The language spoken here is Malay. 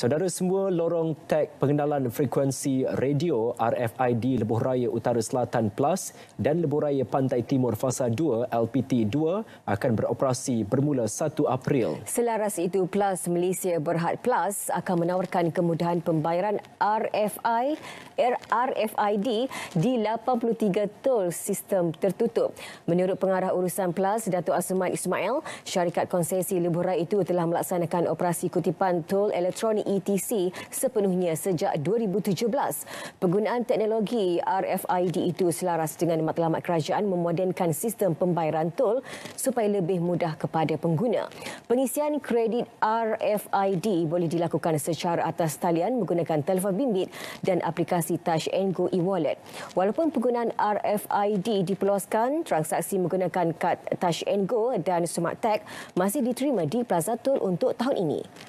Saudara semua lorong tag pengenalan frekuensi radio RFID Lebuh Raya Utara Selatan Plus dan Lebuh Raya Pantai Timur Fasa 2 LPT 2 akan beroperasi bermula 1 April. Selaras itu Plus Malaysia Berhad Plus akan menawarkan kemudahan pembayaran RFI RFID er, di 83 tol sistem tertutup. Menurut pengarah urusan Plus Datuk Azman Ismail, syarikat konsesi Lebuh Raya itu telah melaksanakan operasi kutipan tol elektronik ETC sepenuhnya sejak 2017. Penggunaan teknologi RFID itu selaras dengan matlamat kerajaan memodernkan sistem pembayaran tol supaya lebih mudah kepada pengguna. Pengisian kredit RFID boleh dilakukan secara atas talian menggunakan telefon bimbit dan aplikasi Touch and Go e-wallet. Walaupun penggunaan RFID diperluaskan, transaksi menggunakan kad Touch and Go dan Smart Tag masih diterima di Plaza Tol untuk tahun ini.